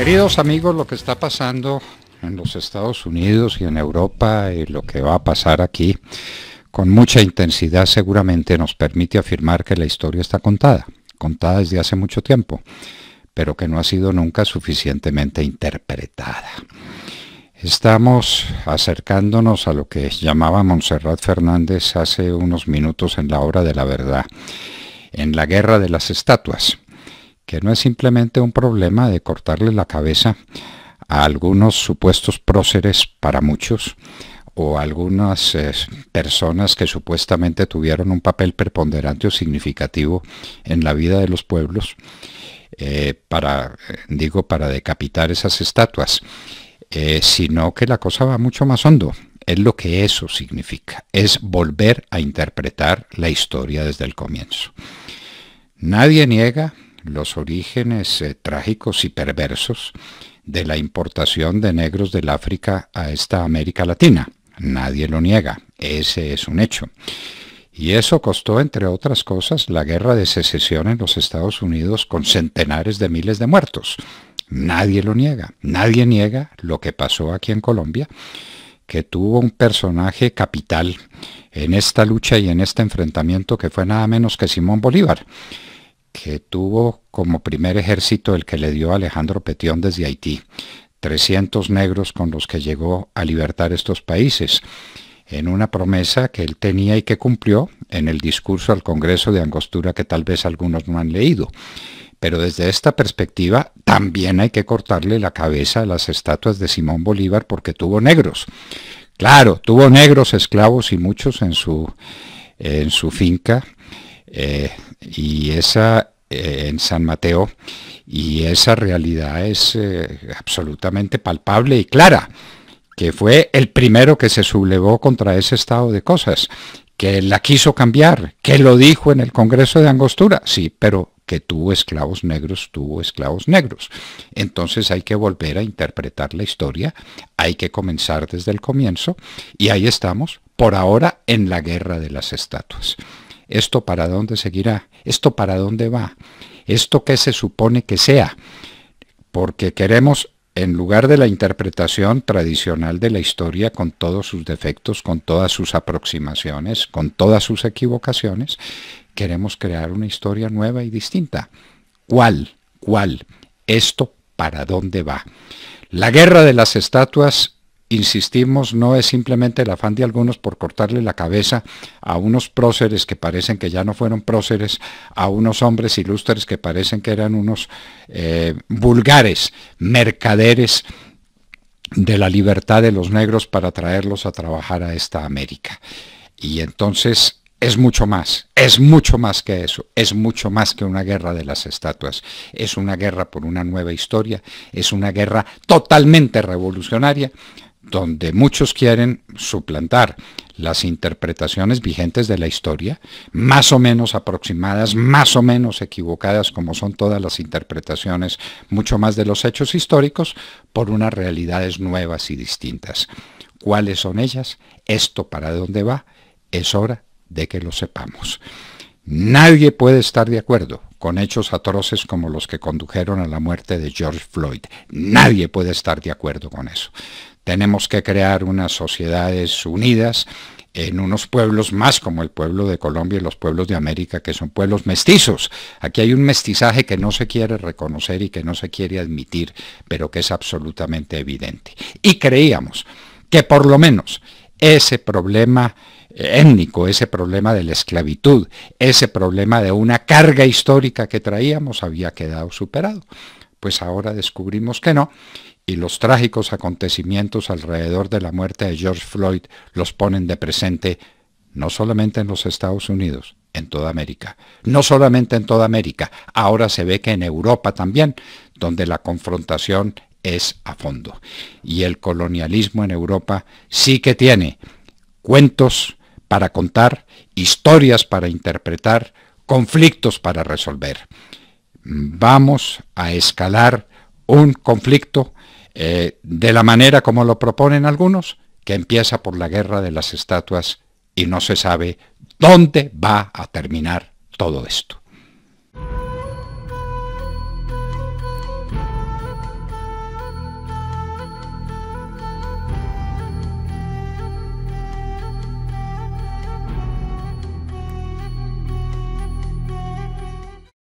Queridos amigos, lo que está pasando en los Estados Unidos y en Europa y lo que va a pasar aquí con mucha intensidad seguramente nos permite afirmar que la historia está contada, contada desde hace mucho tiempo, pero que no ha sido nunca suficientemente interpretada. Estamos acercándonos a lo que llamaba Montserrat Fernández hace unos minutos en la hora de la verdad, en la guerra de las estatuas que no es simplemente un problema de cortarle la cabeza a algunos supuestos próceres para muchos o algunas eh, personas que supuestamente tuvieron un papel preponderante o significativo en la vida de los pueblos, eh, para, eh, digo, para decapitar esas estatuas, sino que la cosa va mucho más hondo. Es lo que eso significa, es volver a interpretar la historia desde el comienzo. Nadie niega los orígenes eh, trágicos y perversos de la importación de negros del África a esta América Latina. Nadie lo niega, ese es un hecho. Y eso costó, entre otras cosas, la guerra de secesión en los Estados Unidos con centenares de miles de muertos. Nadie lo niega. Nadie niega lo que pasó aquí en Colombia, que tuvo un personaje capital en esta lucha y en este enfrentamiento que fue nada menos que Simón Bolívar que tuvo como primer ejército el que le dio Alejandro Petión desde Haití, 300 negros con los que llegó a libertar estos países, en una promesa que él tenía y que cumplió en el discurso al Congreso de Angostura que tal vez algunos no han leído. Pero desde esta perspectiva también hay que cortarle la cabeza a las estatuas de Simón Bolívar porque tuvo negros. Claro, tuvo negros esclavos y muchos en su, en su finca. Eh, y esa eh, en San Mateo y esa realidad es eh, absolutamente palpable y clara, que fue el primero que se sublevó contra ese estado de cosas, que la quiso cambiar, que lo dijo en el Congreso de Angostura, sí, pero que tuvo esclavos negros, tuvo esclavos negros. Entonces hay que volver a interpretar la historia, hay que comenzar desde el comienzo y ahí estamos, por ahora, en la guerra de las estatuas. ¿Esto para dónde seguirá? ¿Esto para dónde va? ¿Esto qué se supone que sea? Porque queremos, en lugar de la interpretación tradicional de la historia, con todos sus defectos, con todas sus aproximaciones, con todas sus equivocaciones, queremos crear una historia nueva y distinta. ¿Cuál? ¿Cuál? ¿Esto para dónde va? La guerra de las estatuas insistimos, no es simplemente el afán de algunos por cortarle la cabeza a unos próceres que parecen que ya no fueron próceres, a unos hombres ilustres que parecen que eran unos eh, vulgares, mercaderes de la libertad de los negros para traerlos a trabajar a esta América. Y entonces es mucho más, es mucho más que eso, es mucho más que una guerra de las estatuas, es una guerra por una nueva historia, es una guerra totalmente revolucionaria donde muchos quieren suplantar las interpretaciones vigentes de la historia, más o menos aproximadas, más o menos equivocadas como son todas las interpretaciones, mucho más de los hechos históricos, por unas realidades nuevas y distintas. ¿Cuáles son ellas? ¿Esto para dónde va? Es hora de que lo sepamos. Nadie puede estar de acuerdo con hechos atroces como los que condujeron a la muerte de George Floyd. Nadie puede estar de acuerdo con eso. Tenemos que crear unas sociedades unidas en unos pueblos más como el pueblo de Colombia y los pueblos de América, que son pueblos mestizos. Aquí hay un mestizaje que no se quiere reconocer y que no se quiere admitir, pero que es absolutamente evidente. Y creíamos que por lo menos ese problema eh, étnico, ese problema de la esclavitud, ese problema de una carga histórica que traíamos había quedado superado. Pues ahora descubrimos que no y los trágicos acontecimientos alrededor de la muerte de George Floyd los ponen de presente no solamente en los Estados Unidos, en toda América. No solamente en toda América, ahora se ve que en Europa también, donde la confrontación es a fondo. Y el colonialismo en Europa sí que tiene cuentos para contar, historias para interpretar, conflictos para resolver. Vamos a escalar un conflicto eh, de la manera como lo proponen algunos, que empieza por la guerra de las estatuas y no se sabe dónde va a terminar todo esto.